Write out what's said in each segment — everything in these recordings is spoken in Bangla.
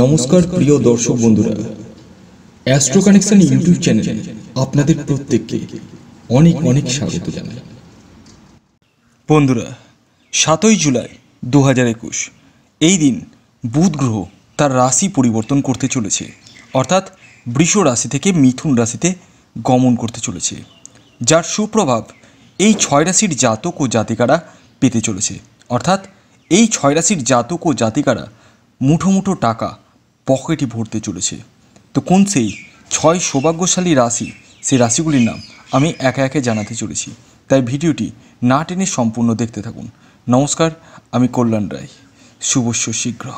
নমস্কার প্রিয় দর্শক বন্ধুরা অ্যাস্ট্রো কানেকশন ইউটিউব চ্যানেলে আপনাদের প্রত্যেককে অনেক অনেক স্বাগত জানাই বন্ধুরা সাতই জুলাই দু হাজার একুশ এই দিন বুধ গ্রহ তার রাশি পরিবর্তন করতে চলেছে অর্থাৎ বৃষ রাশি থেকে মিথুন রাশিতে গমন করতে চলেছে যার সুপ্রভাব এই ছয় রাশির জাতক ও জাতিকারা পেতে চলেছে অর্থাৎ এই ছয় রাশির জাতক ও জাতিকারা মুঠো মুঠো টাকা পকেটে ভরতে চলেছে তো কোন সেই ছয় সৌভাগ্যশালী রাশি সেই রাশিগুলির নাম আমি একা একে জানাতে চলেছি তাই ভিডিওটি না টেনে সম্পূর্ণ দেখতে থাকুন নমস্কার আমি কল্যাণ রায় শুভস্য শীঘ্র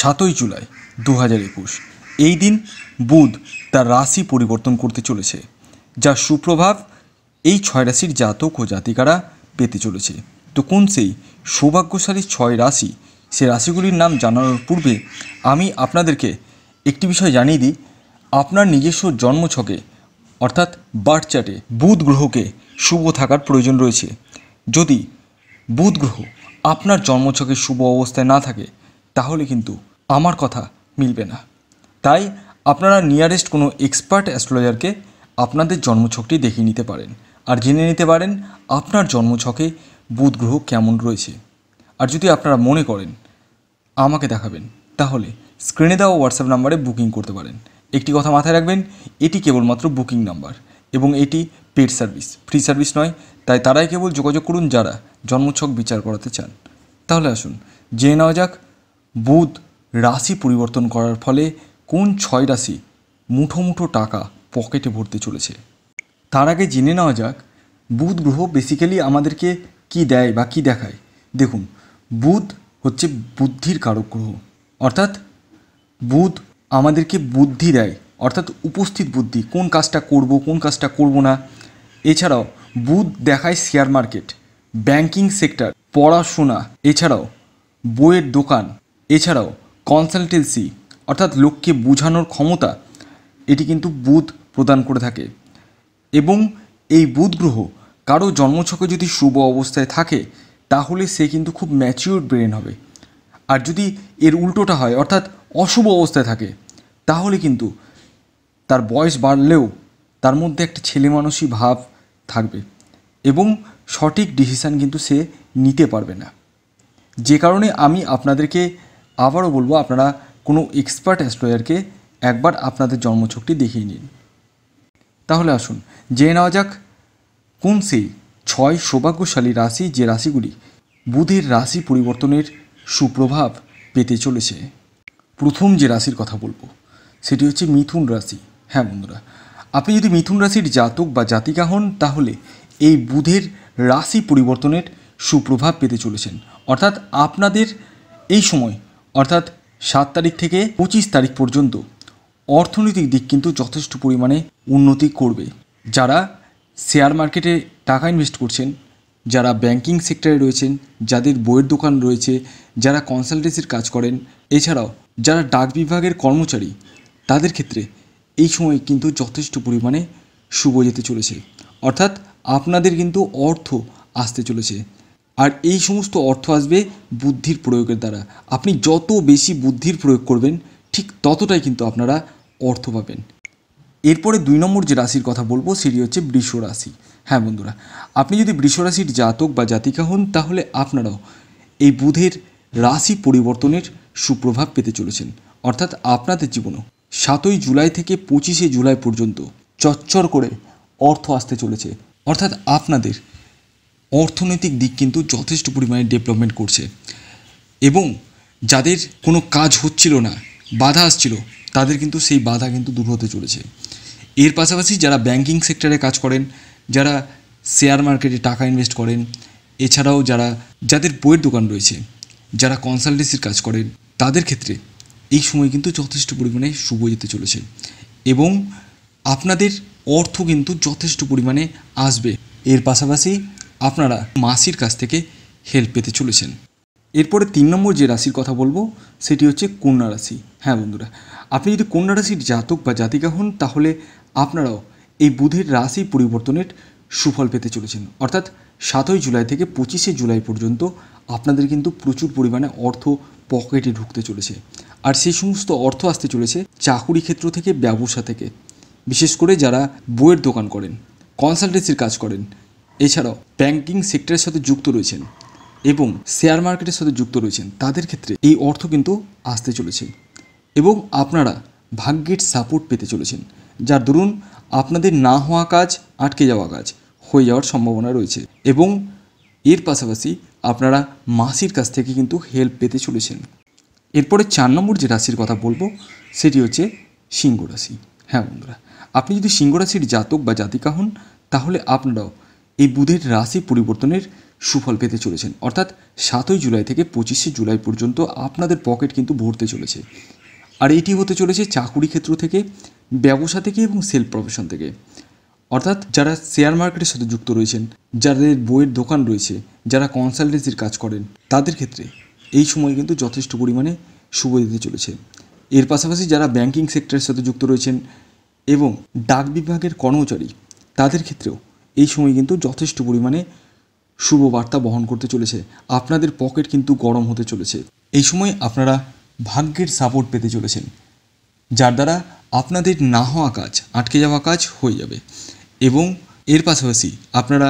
সাতই জুলাই দু হাজার একুশ এই দিন বুধ তার রাশি পরিবর্তন করতে চলেছে যা সুপ্রভাব এই ছয় রাশির জাতক ও জাতিকারা পেতে চলেছে তো কোন সেই সৌভাগ্যশালী ছয় রাশি সে রাশিগুলির নাম জানানোর পূর্বে আমি আপনাদেরকে একটি বিষয় জানিয়ে দিই আপনার নিজস্ব জন্মছকে অর্থাৎ বার্থ চার্টে বুধ গ্রহকে শুভ থাকার প্রয়োজন রয়েছে যদি বুধ গ্রহ আপনার জন্মছকে শুভ অবস্থায় না থাকে তাহলে কিন্তু আমার কথা মিলবে না তাই আপনারা নিয়ারেস্ট কোনো এক্সপার্ট অ্যাস্ট্রোলজারকে আপনাদের জন্মছকটি দেখিয়ে নিতে পারেন আর জেনে নিতে পারেন আপনার জন্মছকে বুধ গ্রহ কেমন রয়েছে আর যদি আপনারা মনে করেন আমাকে দেখাবেন তাহলে স্ক্রিনে দেওয়া হোয়াটসঅ্যাপ নাম্বারে বুকিং করতে পারেন একটি কথা মাথায় রাখবেন এটি কেবলমাত্র বুকিং নাম্বার এবং এটি পেড সার্ভিস ফ্রি সার্ভিস নয় তাই তারাই কেবল যোগাযোগ করুন যারা জন্মছক বিচার করাতে চান তাহলে আসুন জেনে নেওয়া যাক বুধ রাশি পরিবর্তন করার ফলে কোন ছয় রাশি মুঠো মুঠো টাকা পকেটে ভরতে চলেছে তার আগে জেনে নেওয়া যাক বুধ গ্রহ বেসিক্যালি আমাদেরকে কি দেয় বা কি দেখায় দেখুন বুধ হচ্ছে বুদ্ধির কারক গ্রহ অর্থাৎ বুধ আমাদেরকে বুদ্ধি দেয় অর্থাৎ উপস্থিত বুদ্ধি কোন কাজটা করব কোন কাজটা করব না এছাড়াও বুধ দেখায় শেয়ার মার্কেট ব্যাংকিং সেক্টর পড়াশোনা এছাড়াও বইয়ের দোকান এছাড়াও কনসালটেন্সি অর্থাৎ লোককে বোঝানোর ক্ষমতা এটি কিন্তু বুধ প্রদান করে থাকে এবং এই বুধ গ্রহ কারো জন্মছকে যদি শুভ অবস্থায় থাকে তাহলে সে কিন্তু খুব ম্যাচিওর ব্রেন হবে আর যদি এর উল্টোটা হয় অর্থাৎ অশুভ অবস্থায় থাকে তাহলে কিন্তু তার বয়স বাড়লেও তার মধ্যে একটা মানুষই ভাব থাকবে এবং সঠিক ডিসিশান কিন্তু সে নিতে পারবে না যে কারণে আমি আপনাদেরকে আবারও বলবো আপনারা কোনো এক্সপার্ট অ্যাস্ট্রোয়ারকে একবার আপনাদের জন্মছকটি দেখিয়ে নিন তাহলে আসুন জেনে নেওয়া যাক কোন সেই ছয় সৌভাগ্যশালী রাশি যে রাশিগুলি বুধের রাশি পরিবর্তনের সুপ্রভাব পেতে চলেছে প্রথম যে রাশির কথা বলবো সেটি হচ্ছে মিথুন রাশি হ্যাঁ বন্ধুরা আপনি যদি মিথুন রাশির জাতক বা জাতিকা হন তাহলে এই বুধের রাশি পরিবর্তনের সুপ্রভাব পেতে চলেছেন অর্থাৎ আপনাদের এই সময় অর্থাৎ সাত তারিখ থেকে পঁচিশ তারিখ পর্যন্ত অর্থনৈতিক দিক কিন্তু যথেষ্ট পরিমাণে উন্নতি করবে যারা শেয়ার মার্কেটে টাকা ইনভেস্ট করছেন যারা ব্যাংকিং সেক্টরে রয়েছেন যাদের বইয়ের দোকান রয়েছে যারা কনসালটেন্সির কাজ করেন এছাড়াও যারা ডাক বিভাগের কর্মচারী তাদের ক্ষেত্রে এই সময় কিন্তু যথেষ্ট পরিমাণে শুভ যেতে চলেছে অর্থাৎ আপনাদের কিন্তু অর্থ আসতে চলেছে আর এই সমস্ত অর্থ আসবে বুদ্ধির প্রয়োগের দ্বারা আপনি যত বেশি বুদ্ধির প্রয়োগ করবেন ঠিক ততটাই কিন্তু আপনারা অর্থ পাবেন এরপরে দুই নম্বর যে রাশির কথা বলবো সেটি হচ্ছে বৃষ রাশি হ্যাঁ বন্ধুরা আপনি যদি বৃষ রাশির জাতক বা জাতিকা হন তাহলে আপনারাও এই বুধের রাশি পরিবর্তনের সুপ্রভাব পেতে চলেছেন অর্থাৎ আপনাদের জীবনও সাতই জুলাই থেকে পঁচিশে জুলাই পর্যন্ত চচ্চর করে অর্থ আসতে চলেছে অর্থাৎ আপনাদের অর্থনৈতিক দিক কিন্তু যথেষ্ট পরিমাণে ডেভেলপমেন্ট করছে এবং যাদের কোনো কাজ হচ্ছিল না বাধা আসছিল তাদের কিন্তু সেই বাধা কিন্তু দূর হতে চলেছে এর পাশাপাশি যারা ব্যাংকিং সেক্টরে কাজ করেন যারা শেয়ার মার্কেটে টাকা ইনভেস্ট করেন এছাড়াও যারা যাদের বইয়ের দোকান রয়েছে যারা কনসালটেন্সির কাজ করেন তাদের ক্ষেত্রে এই সময় কিন্তু যথেষ্ট পরিমাণে শুভ যেতে চলেছে এবং আপনাদের অর্থ কিন্তু যথেষ্ট পরিমাণে আসবে এর পাশাপাশি আপনারা মাসির কাছ থেকে হেল্প পেতে চলেছেন এরপরে তিন নম্বর যে রাশির কথা বলবো সেটি হচ্ছে কন্যা রাশি হ্যাঁ বন্ধুরা আপনি যদি কন্যা রাশির জাতক বা জাতিকা হন তাহলে আপনারাও এই বুধের রাশি পরিবর্তনের সুফল পেতে চলেছেন অর্থাৎ সাতই জুলাই থেকে পঁচিশে জুলাই পর্যন্ত আপনাদের কিন্তু প্রচুর পরিমাণে অর্থ পকেটে ঢুকতে চলেছে আর সেই সমস্ত অর্থ আসতে চলেছে চাকুরি ক্ষেত্র থেকে ব্যবসা থেকে বিশেষ করে যারা বইয়ের দোকান করেন কনসালটেন্সির কাজ করেন এছাড়াও ব্যাংকিং সেক্টরের সাথে যুক্ত রয়েছেন এবং শেয়ার মার্কেটের সাথে যুক্ত রয়েছেন তাদের ক্ষেত্রে এই অর্থ কিন্তু আসতে চলেছে এবং আপনারা ভাগ্যের সাপোর্ট পেতে চলেছেন যার দরুন আপনাদের না হওয়া কাজ আটকে যাওয়া কাজ হয়ে যাওয়ার সম্ভাবনা রয়েছে এবং এর পাশাপাশি আপনারা মাসির কাছ থেকে কিন্তু হেল্প পেতে চলেছেন এরপরে চার নম্বর যে রাশির কথা বলবো সেটি হচ্ছে সিংহ রাশি হ্যাঁ বন্ধুরা আপনি যদি সিংহ রাশির জাতক বা জাতিকা হন তাহলে আপনারাও এই বুধের রাশি পরিবর্তনের সুফল পেতে চলেছেন অর্থাৎ সাতই জুলাই থেকে পঁচিশে জুলাই পর্যন্ত আপনাদের পকেট কিন্তু ভরতে চলেছে আর এটি হতে চলেছে চাকুরি ক্ষেত্র থেকে ব্যবসা থেকে এবং সেল প্রফেশন থেকে অর্থাৎ যারা শেয়ার মার্কেটের সাথে যুক্ত রয়েছেন যাদের বইয়ের দোকান রয়েছে যারা কনসালটেন্সির কাজ করেন তাদের ক্ষেত্রে এই সময় কিন্তু যথেষ্ট পরিমাণে শুভ দিতে চলেছে এর পাশাপাশি যারা ব্যাংকিং সেক্টরের সাথে যুক্ত রয়েছেন এবং ডাক বিভাগের কর্মচারী তাদের ক্ষেত্রেও এই সময় কিন্তু যথেষ্ট পরিমাণে শুভ বার্তা বহন করতে চলেছে আপনাদের পকেট কিন্তু গরম হতে চলেছে এই সময় আপনারা ভাগ্যের সাপোর্ট পেতে চলেছেন যার দ্বারা আপনাদের না হওয়া কাজ আটকে যাওয়া কাজ হয়ে যাবে এবং এর পাশাপাশি আপনারা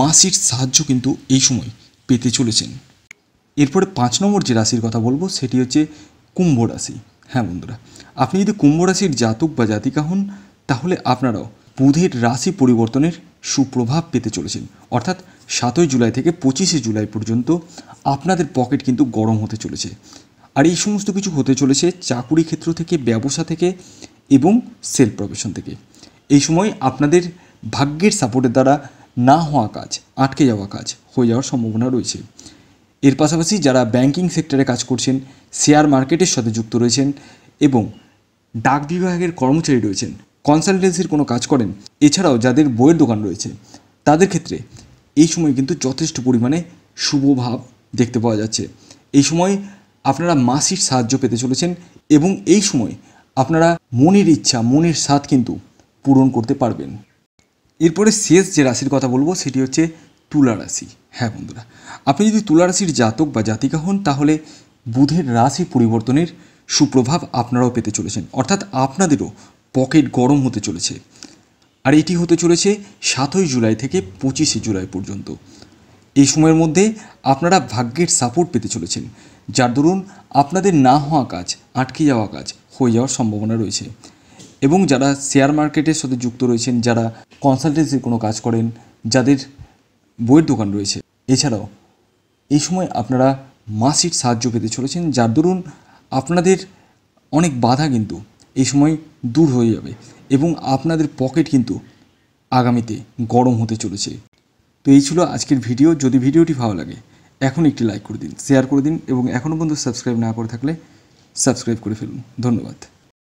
মাসির সাহায্য কিন্তু এই সময় পেতে চলেছেন এরপরে পাঁচ নম্বর যে রাশির কথা বলবো সেটি হচ্ছে কুম্ভ রাশি হ্যাঁ বন্ধুরা আপনি যদি কুম্ভ রাশির জাতক বা জাতিকা হন তাহলে আপনারাও বুধের রাশি পরিবর্তনের সুপ্রভাব পেতে চলেছেন অর্থাৎ সাতই জুলাই থেকে পঁচিশে জুলাই পর্যন্ত আপনাদের পকেট কিন্তু গরম হতে চলেছে আর এই সমস্ত কিছু হতে চলেছে চাকুরি ক্ষেত্র থেকে ব্যবসা থেকে এবং সেল প্রফেশন থেকে এই সময় আপনাদের ভাগ্যের সাপোর্টের দ্বারা না হওয়া কাজ আটকে যাওয়া কাজ হয়ে যাওয়ার সম্ভাবনা রয়েছে এর পাশাপাশি যারা ব্যাংকিং সেক্টরে কাজ করছেন শেয়ার মার্কেটের সাথে যুক্ত রয়েছেন এবং ডাক বিভাগের কর্মচারী রয়েছেন কনসালটেন্সির কোনো কাজ করেন এছাড়াও যাদের বইয়ের দোকান রয়েছে তাদের ক্ষেত্রে এই সময় কিন্তু যথেষ্ট পরিমাণে শুভ ভাব দেখতে পাওয়া যাচ্ছে এই সময় আপনারা মাসির সাহায্য পেতে চলেছেন এবং এই সময় আপনারা মনের ইচ্ছা মনের স্বাদ কিন্তু পূরণ করতে পারবেন এরপরে শেষ যে রাশির কথা বলবো সেটি হচ্ছে তুলা রাশি হ্যাঁ বন্ধুরা আপনি যদি তুলা রাশির জাতক বা জাতিকা হন তাহলে বুধের রাশি পরিবর্তনের সুপ্রভাব আপনারাও পেতে চলেছেন অর্থাৎ আপনাদেরও পকেট গরম হতে চলেছে আর এটি হতে চলেছে সাতই জুলাই থেকে পঁচিশে জুলাই পর্যন্ত এই সময়ের মধ্যে আপনারা ভাগ্যের সাপোর্ট পেতে চলেছেন যার দরুন আপনাদের না হওয়া কাজ আটকে যাওয়া কাজ হয়ে যাওয়ার সম্ভাবনা রয়েছে এবং যারা শেয়ার মার্কেটের সাথে যুক্ত রয়েছেন যারা কনসালটেন্সির কোনো কাজ করেন যাদের বইয়ের দোকান রয়েছে এছাড়াও এই সময় আপনারা মাসির সাহায্য পেতে চলেছেন যার দরুন আপনাদের অনেক বাধা কিন্তু এই সময় দূর হয়ে যাবে এবং আপনাদের পকেট কিন্তু আগামীতে গরম হতে চলেছে তো এই ছিল আজকের ভিডিও যদি ভিডিওটি ভালো লাগে এখন একটি লাইক করে দিন শেয়ার করে দিন এবং এখনও পর্যন্ত সাবস্ক্রাইব না করে থাকলে সাবস্ক্রাইব করে ফেলুন ধন্যবাদ